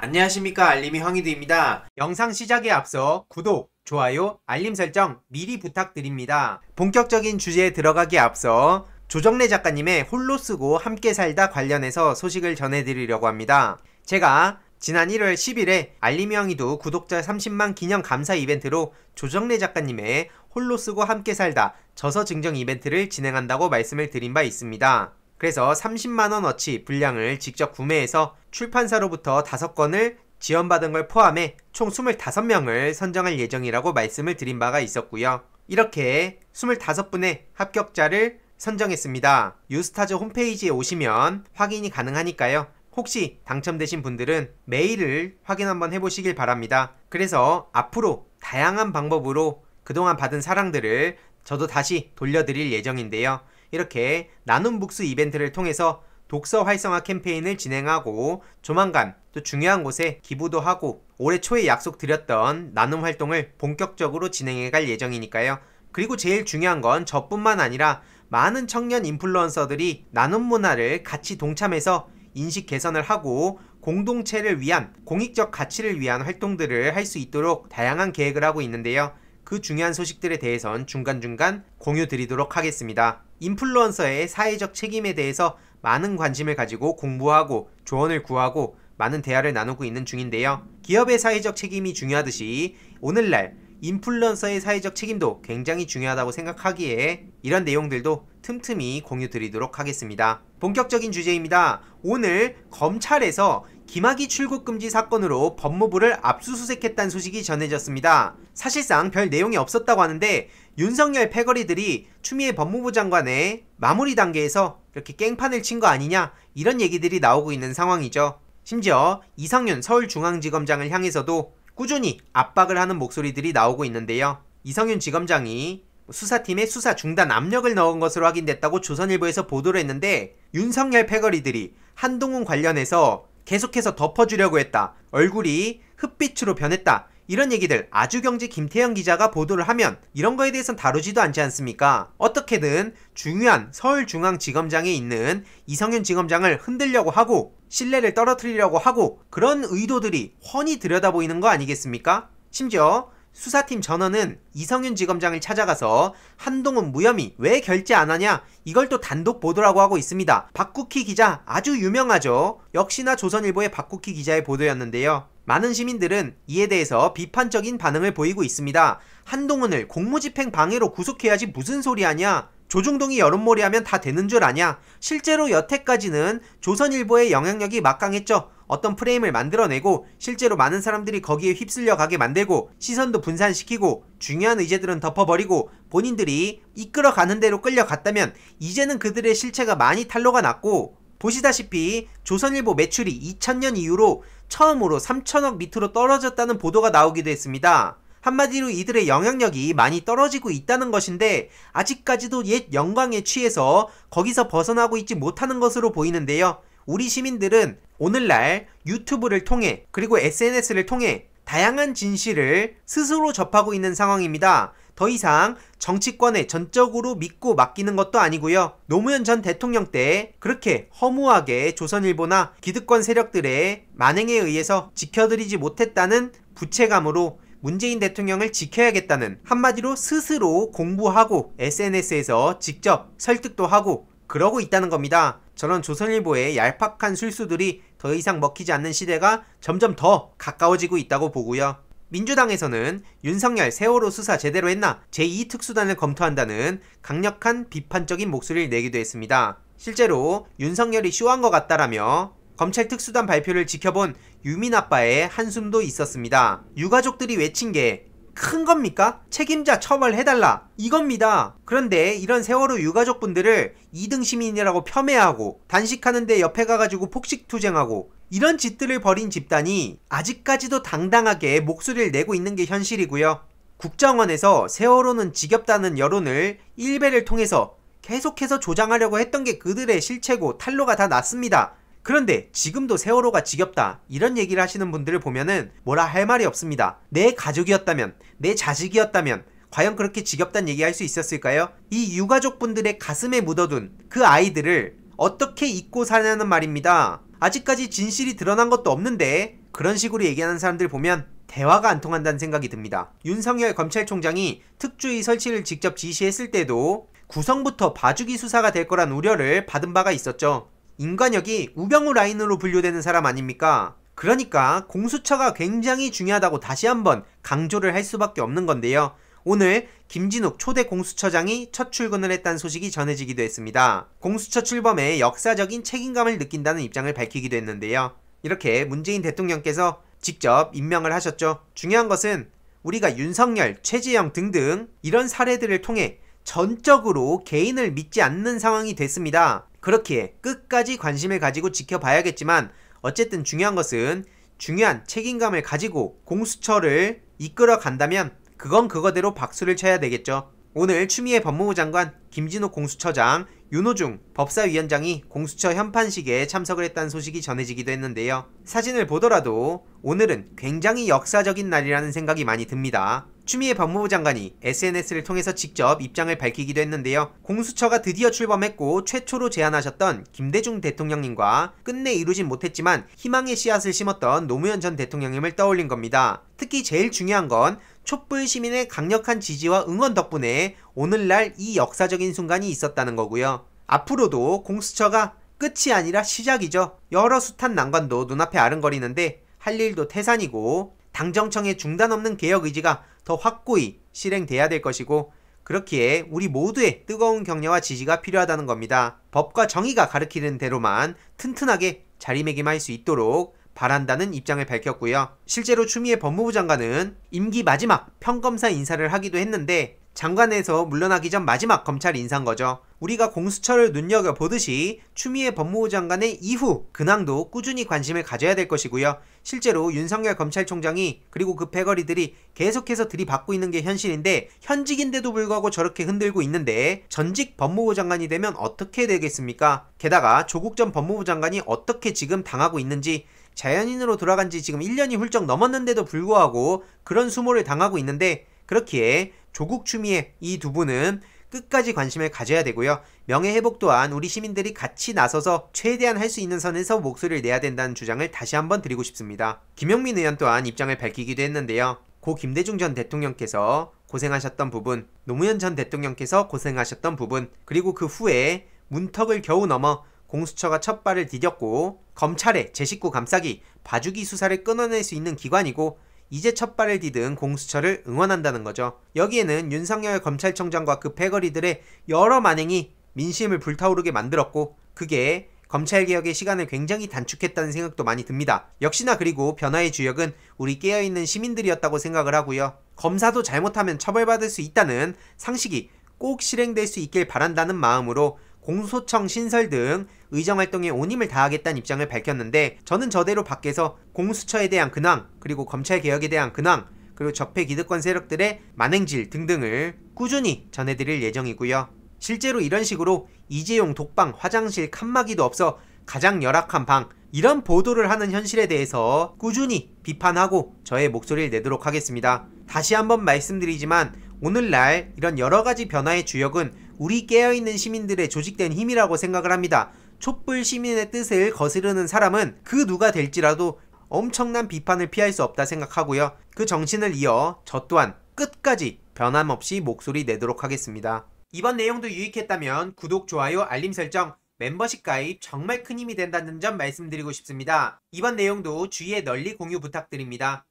안녕하십니까 알림이 황희드입니다. 영상 시작에 앞서 구독, 좋아요, 알림 설정 미리 부탁드립니다. 본격적인 주제에 들어가기 앞서 조정래 작가님의 홀로 쓰고 함께 살다 관련해서 소식을 전해드리려고 합니다. 제가 지난 1월 10일에 알림이 형이도 구독자 30만 기념 감사 이벤트로 조정래 작가님의 홀로 쓰고 함께 살다 저서 증정 이벤트를 진행한다고 말씀을 드린 바 있습니다. 그래서 30만원어치 분량을 직접 구매해서 출판사로부터 5건을 지원받은 걸 포함해 총 25명을 선정할 예정이라고 말씀을 드린 바가 있었고요. 이렇게 25분의 합격자를 선정했습니다. 유스타즈 홈페이지에 오시면 확인이 가능하니까요. 혹시 당첨되신 분들은 메일을 확인 한번 해보시길 바랍니다. 그래서 앞으로 다양한 방법으로 그동안 받은 사랑들을 저도 다시 돌려드릴 예정인데요. 이렇게 나눔북스 이벤트를 통해서 독서 활성화 캠페인을 진행하고 조만간 또 중요한 곳에 기부도 하고 올해 초에 약속드렸던 나눔 활동을 본격적으로 진행해 갈 예정이니까요. 그리고 제일 중요한 건 저뿐만 아니라 많은 청년 인플루언서들이 나눔 문화를 같이 동참해서 인식 개선을 하고 공동체를 위한 공익적 가치를 위한 활동들을 할 수 있도록 다양한 계획을 하고 있는데요. 그 중요한 소식들에 대해선 중간중간 공유 드리도록 하겠습니다. 인플루언서의 사회적 책임에 대해서 많은 관심을 가지고 공부하고 조언을 구하고 많은 대화를 나누고 있는 중인데요. 기업의 사회적 책임이 중요하듯이 오늘날 인플루언서의 사회적 책임도 굉장히 중요하다고 생각하기에 이런 내용들도 틈틈이 공유 드리도록 하겠습니다. 본격적인 주제입니다. 오늘 검찰에서 김학의 출국 금지 사건으로 법무부를 압수수색했다는 소식이 전해졌습니다. 사실상 별 내용이 없었다고 하는데 윤석열 패거리들이 추미애 법무부 장관의 마무리 단계에서 이렇게 깽판을 친 거 아니냐 이런 얘기들이 나오고 있는 상황이죠. 심지어 이상윤 서울중앙지검장을 향해서도 꾸준히 압박을 하는 목소리들이 나오고 있는데요. 이성윤 지검장이 수사팀에 수사 중단 압력을 넣은 것으로 확인됐다고 조선일보에서 보도를 했는데 윤석열 패거리들이 한동훈 관련해서 계속해서 덮어주려고 했다. 얼굴이 흑빛으로 변했다. 이런 얘기들 아주경제 김태현 기자가 보도를 하면 이런 거에 대해서는 다루지도 않지 않습니까? 어떻게든 중요한 서울중앙지검장에 있는 이성윤 지검장을 흔들려고 하고 신뢰를 떨어뜨리려고 하고 그런 의도들이 훤히 들여다보이는 거 아니겠습니까? 심지어 수사팀 전원은 이성윤 지검장을 찾아가서 한동훈 무혐의 왜 결제 안 하냐 이걸 또 단독 보도라고 하고 있습니다. 박국희 기자 아주 유명하죠. 역시나 조선일보의 박국희 기자의 보도였는데요. 많은 시민들은 이에 대해서 비판적인 반응을 보이고 있습니다. 한동훈을 공무집행 방해로 구속해야지 무슨 소리 하냐? 조중동이 여론몰이 하면 다 되는 줄 아냐? 실제로 여태까지는 조선일보의 영향력이 막강했죠. 어떤 프레임을 만들어내고 실제로 많은 사람들이 거기에 휩쓸려 가게 만들고 시선도 분산시키고 중요한 의제들은 덮어버리고 본인들이 이끌어가는 대로 끌려갔다면 이제는 그들의 실체가 많이 탄로가 났고 보시다시피 조선일보 매출이 2000년 이후로 처음으로 3천억 밑으로 떨어졌다는 보도가 나오기도 했습니다. 한마디로 이들의 영향력이 많이 떨어지고 있다는 것인데 아직까지도 옛 영광에 취해서 거기서 벗어나고 있지 못하는 것으로 보이는데요. 우리 시민들은 오늘날 유튜브를 통해 그리고 SNS를 통해 다양한 진실을 스스로 접하고 있는 상황입니다. 더 이상 정치권에 전적으로 믿고 맡기는 것도 아니고요. 노무현 전 대통령 때 그렇게 허무하게 조선일보나 기득권 세력들의 만행에 의해서 지켜드리지 못했다는 부채감으로 문재인 대통령을 지켜야겠다는 한마디로 스스로 공부하고 SNS에서 직접 설득도 하고 그러고 있다는 겁니다. 저런 조선일보의 얄팍한 술수들이 더 이상 먹히지 않는 시대가 점점 더 가까워지고 있다고 보고요. 민주당에서는 윤석열 세월호 수사 제대로 했나 제2특수단을 검토한다는 강력한 비판적인 목소리를 내기도 했습니다. 실제로 윤석열이 쇼한 것 같다라며 검찰 특수단 발표를 지켜본 유민 아빠의 한숨도 있었습니다. 유가족들이 외친 게큰 겁니까? 책임자 처벌해달라. 이겁니다. 그런데 이런 세월호 유가족분들을 2등 시민이라고 폄훼하고 단식하는데 옆에 가가지고 폭식투쟁하고 이런 짓들을 벌인 집단이 아직까지도 당당하게 목소리를 내고 있는 게 현실이고요. 국정원에서 세월호는 지겹다는 여론을 일베를 통해서 계속해서 조장하려고 했던 게 그들의 실체고 탄로가 다 났습니다. 그런데 지금도 세월호가 지겹다 이런 얘기를 하시는 분들을 보면은 뭐라 할 말이 없습니다. 내 가족이었다면, 내 자식이었다면 과연 그렇게 지겹단 얘기할 수 있었을까요? 이 유가족분들의 가슴에 묻어둔 그 아이들을 어떻게 잊고 사냐는 말입니다. 아직까지 진실이 드러난 것도 없는데 그런 식으로 얘기하는 사람들 보면 대화가 안 통한다는 생각이 듭니다. 윤석열 검찰총장이 특주위 설치를 직접 지시했을 때도 구성부터 봐주기 수사가 될 거란 우려를 받은 바가 있었죠. 인간역이 우병우 라인으로 분류되는 사람 아닙니까? 그러니까 공수처가 굉장히 중요하다고 다시 한번 강조를 할 수밖에 없는 건데요. 오늘 김진욱 초대 공수처장이 첫 출근을 했다는 소식이 전해지기도 했습니다. 공수처 출범에 역사적인 책임감을 느낀다는 입장을 밝히기도 했는데요. 이렇게 문재인 대통령께서 직접 임명을 하셨죠. 중요한 것은 우리가 윤석열, 최지영 등등 이런 사례들을 통해 전적으로 개인을 믿지 않는 상황이 됐습니다. 그렇기에 끝까지 관심을 가지고 지켜봐야겠지만 어쨌든 중요한 것은 중요한 책임감을 가지고 공수처를 이끌어 간다면 그건 그거대로 박수를 쳐야 되겠죠. 오늘 추미애 법무부 장관, 김진호 공수처장, 윤호중 법사위원장이 공수처 현판식에 참석을 했다는 소식이 전해지기도 했는데요. 사진을 보더라도 오늘은 굉장히 역사적인 날이라는 생각이 많이 듭니다. 추미애 법무부 장관이 SNS를 통해서 직접 입장을 밝히기도 했는데요. 공수처가 드디어 출범했고 최초로 제안하셨던 김대중 대통령님과 끝내 이루진 못했지만 희망의 씨앗을 심었던 노무현 전 대통령님을 떠올린 겁니다. 특히 제일 중요한 건 촛불 시민의 강력한 지지와 응원 덕분에 오늘날 이 역사적인 순간이 있었다는 거고요. 앞으로도 공수처가 끝이 아니라 시작이죠. 여러 숱한 난관도 눈앞에 아른거리는데 할 일도 태산이고 당정청의 중단 없는 개혁 의지가 더 확고히 실행돼야 될 것이고 그렇기에 우리 모두의 뜨거운 격려와 지지가 필요하다는 겁니다. 법과 정의가 가르키는 대로만 튼튼하게 자리매김할 수 있도록 바란다는 입장을 밝혔고요. 실제로 추미애 법무부 장관은 임기 마지막 평검사 인사를 하기도 했는데 장관에서 물러나기 전 마지막 검찰 인사인 거죠. 우리가 공수처를 눈여겨보듯이 추미애 법무부 장관의 이후 근황도 꾸준히 관심을 가져야 될 것이고요. 실제로 윤석열 검찰총장이 그리고 그 패거리들이 계속해서 들이받고 있는 게 현실인데 현직인데도 불구하고 저렇게 흔들고 있는데 전직 법무부 장관이 되면 어떻게 되겠습니까? 게다가 조국 전 법무부 장관이 어떻게 지금 당하고 있는지 자연인으로 돌아간 지 지금 1년이 훌쩍 넘었는데도 불구하고 그런 수모를 당하고 있는데 그렇기에 조국 추미애 이 두 분은 끝까지 관심을 가져야 되고요. 명예회복 또한 우리 시민들이 같이 나서서 최대한 할 수 있는 선에서 목소리를 내야 된다는 주장을 다시 한번 드리고 싶습니다. 김영민 의원 또한 입장을 밝히기도 했는데요. 고 김대중 전 대통령께서 고생하셨던 부분, 노무현 전 대통령께서 고생하셨던 부분, 그리고 그 후에 문턱을 겨우 넘어 공수처가 첫 발을 디뎠고 검찰의 제 식구 감싸기, 봐주기 수사를 끊어낼 수 있는 기관이고 이제 첫발을 디든 공수처를 응원한다는 거죠. 여기에는 윤석열 검찰총장과 그 패거리들의 여러 만행이 민심을 불타오르게 만들었고 그게 검찰개혁의 시간을 굉장히 단축했다는 생각도 많이 듭니다. 역시나 그리고 변화의 주역은 우리 깨어있는 시민들이었다고 생각을 하고요. 검사도 잘못하면 처벌받을 수 있다는 상식이 꼭 실행될 수 있길 바란다는 마음으로 공소청 신설 등 의정활동에 온힘을 다하겠다는 입장을 밝혔는데 저는 저대로 밖에서 공수처에 대한 근황 그리고 검찰개혁에 대한 근황 그리고 적폐 기득권 세력들의 만행질 등등을 꾸준히 전해드릴 예정이고요. 실제로 이런 식으로 이재용 독방 화장실 칸막이도 없어 가장 열악한 방 이런 보도를 하는 현실에 대해서 꾸준히 비판하고 저의 목소리를 내도록 하겠습니다. 다시 한번 말씀드리지만 오늘날 이런 여러가지 변화의 주역은 우리 깨어있는 시민들의 조직된 힘이라고 생각을 합니다. 촛불 시민의 뜻을 거스르는 사람은 그 누가 될지라도 엄청난 비판을 피할 수 없다 생각하고요. 그 정신을 이어 저 또한 끝까지 변함없이 목소리 내도록 하겠습니다. 이번 내용도 유익했다면 구독, 좋아요, 알림 설정, 멤버십 가입 정말 큰 힘이 된다는 점 말씀드리고 싶습니다. 이번 내용도 주위에 널리 공유 부탁드립니다.